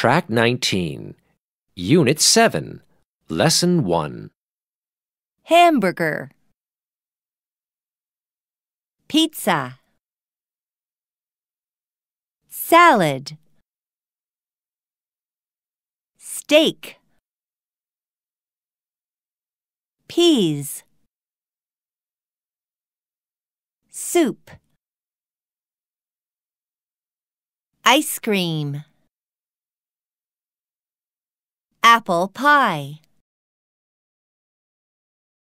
Track 19, Unit 7, Lesson 1. Hamburger. Pizza. Salad. Steak. Peas. Soup. Ice cream apple pie.